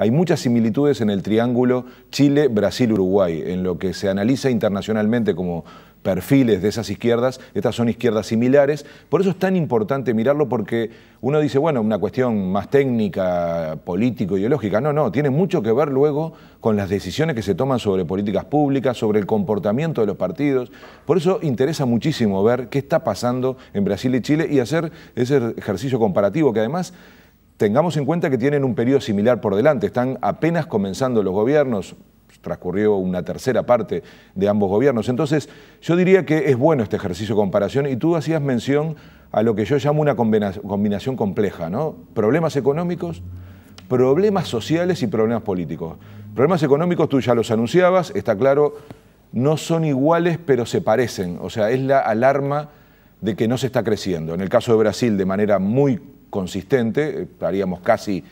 Hay muchas similitudes en el triángulo Chile-Brasil-Uruguay, en lo que se analiza internacionalmente como perfiles de esas izquierdas, estas son izquierdas similares, por eso es tan importante mirarlo porque uno dice, bueno, una cuestión más técnica, político, ideológica, no, no, tiene mucho que ver luego con las decisiones que se toman sobre políticas públicas, sobre el comportamiento de los partidos, por eso interesa muchísimo ver qué está pasando en Brasil y Chile y hacer ese ejercicio comparativo que además Tengamos en cuenta que tienen un periodo similar por delante, están apenas comenzando los gobiernos, transcurrió una tercera parte de ambos gobiernos. Entonces, yo diría que es bueno este ejercicio de comparación y tú hacías mención a lo que yo llamo una combinación compleja, ¿no? Problemas económicos, problemas sociales y problemas políticos. Problemas económicos tú ya los anunciabas, está claro, no son iguales pero se parecen, o sea, es la alarma de que no se está creciendo. En el caso de Brasil, de manera muy consistente, estaríamos casi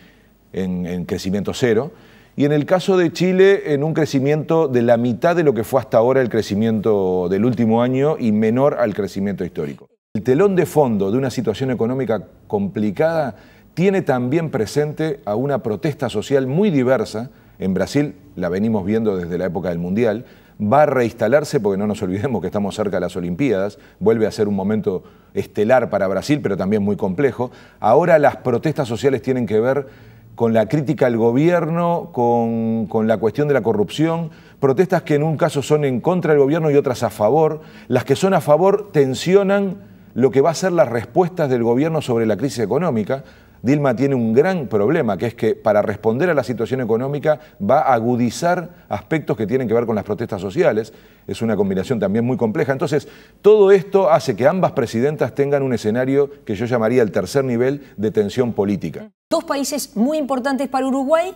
en, crecimiento cero, y en el caso de Chile en un crecimiento de la mitad de lo que fue hasta ahora el crecimiento del último año y menor al crecimiento histórico. El telón de fondo de una situación económica complicada tiene también presente a una protesta social muy diversa. En Brasil la venimos viendo desde la época del Mundial, va a reinstalarse, porque no nos olvidemos que estamos cerca de las Olimpiadas, vuelve a ser un momento estelar para Brasil, pero también muy complejo. Ahora las protestas sociales tienen que ver con la crítica al gobierno, con, con, la cuestión de la corrupción, protestas que en un caso son en contra del gobierno y otras a favor. Las que son a favor tensionan lo que va a ser las respuestas del gobierno sobre la crisis económica, Dilma tiene un gran problema, que es que para responder a la situación económica va a agudizar aspectos que tienen que ver con las protestas sociales. Es una combinación también muy compleja. Entonces, todo esto hace que ambas presidentas tengan un escenario que yo llamaría el tercer nivel de tensión política. Dos países muy importantes para Uruguay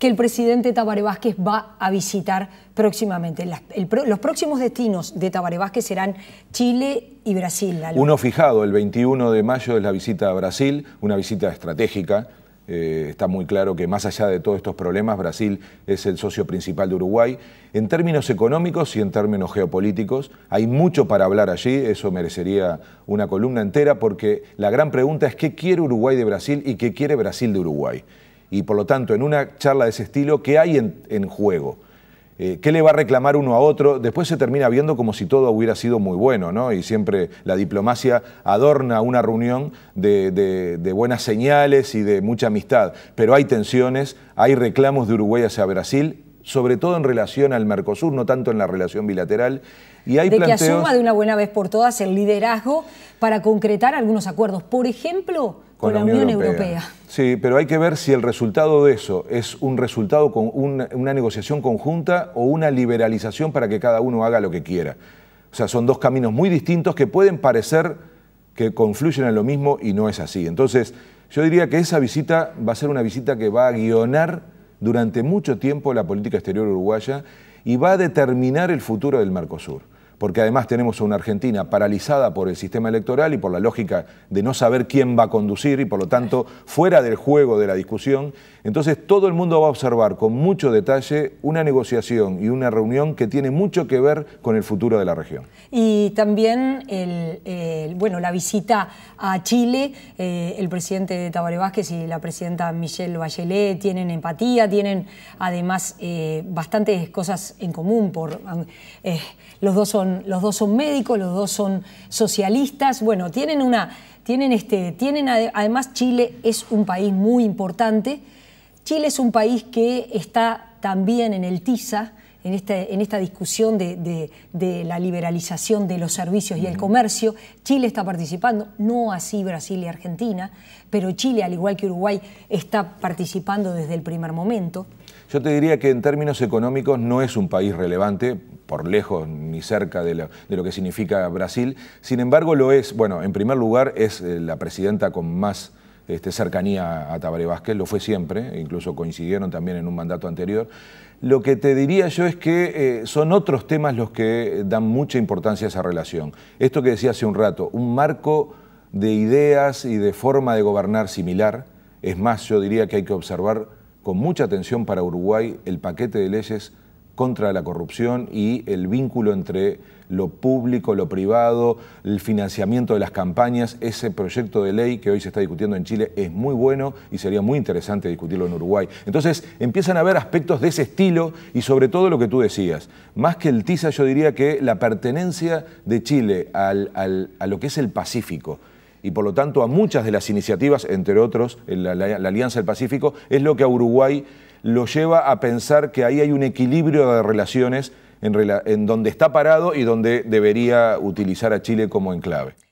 que el presidente Tabaré Vázquez va a visitar próximamente. los próximos destinos de Tabaré Vázquez serán Chile y Brasil. Uno fijado, el 21 de mayo es la visita a Brasil, una visita estratégica. Eh, está muy claro que más allá de todos estos problemas, Brasil es el socio principal de Uruguay. En términos económicos y en términos geopolíticos, hay mucho para hablar allí, eso merecería una columna entera, porque la gran pregunta es qué quiere Uruguay de Brasil y qué quiere Brasil de Uruguay. Y por lo tanto, en una charla de ese estilo, ¿qué hay en, juego? Eh, ¿Qué le va a reclamar uno a otro? Después se termina viendo como si todo hubiera sido muy bueno, ¿no? Y siempre la diplomacia adorna una reunión de buenas señales y de mucha amistad. Pero hay tensiones, hay reclamos de Uruguay hacia Brasil, sobre todo en relación al Mercosur, no tanto en la relación bilateral. Y hay de que asuma de una buena vez por todas el liderazgo para concretar algunos acuerdos, por ejemplo, con, la Unión, Europea. Sí, pero hay que ver si el resultado de eso es un resultado con una negociación conjunta o una liberalización para que cada uno haga lo que quiera. O sea, son dos caminos muy distintos que pueden parecer que confluyen en lo mismo y no es así. Entonces, yo diría que esa visita va a ser una visita que va a guionar durante mucho tiempo la política exterior uruguaya y va a determinar el futuro del Mercosur porque además tenemos a una Argentina paralizada por el sistema electoral y por la lógica de no saber quién va a conducir y por lo tanto fuera del juego de la discusión. Entonces todo el mundo va a observar con mucho detalle una negociación y una reunión que tiene mucho que ver con el futuro de la región. Y también el, bueno, la visita a Chile, eh, el presidente Tabaré Vázquez y la presidenta Michelle Bachelet tienen empatía, tienen además eh, bastantes cosas en común, por, eh, los dos son los dos son médicos, los dos son socialistas. Bueno, tienen una, tienen este, tienen además Chile es un país muy importante. Chile es un país que está también en el TISA, este, en, esta discusión de, la liberalización de los servicios y el comercio. Chile está participando, no así Brasil y Argentina, pero Chile, al igual que Uruguay, está participando desde el primer momento. Yo te diría que en términos económicos no es un país relevante, por lejos ni cerca de lo, que significa Brasil. Sin embargo, lo es, bueno, en primer lugar es eh, la presidenta con más... Este, cercanía a Tabaré Vázquez, lo fue siempre, incluso coincidieron también en un mandato anterior. Lo que te diría yo es que eh, son otros temas los que dan mucha importancia a esa relación. Esto que decía hace un rato, un marco de ideas y de forma de gobernar similar, es más, yo diría que hay que observar con mucha atención para Uruguay el paquete de leyes contra la corrupción y el vínculo entre lo público, lo privado, el financiamiento de las campañas. Ese proyecto de ley que hoy se está discutiendo en Chile es muy bueno y sería muy interesante discutirlo en Uruguay. Entonces empiezan a haber aspectos de ese estilo y sobre todo lo que tú decías. Más que el TISA yo diría que la pertenencia de Chile a lo que es el Pacífico, y por lo tanto a muchas de las iniciativas, entre otros la, Alianza del Pacífico, es lo que a Uruguay lo lleva a pensar que ahí hay un equilibrio de relaciones en, en donde está parado y donde debería utilizar a Chile como enclave.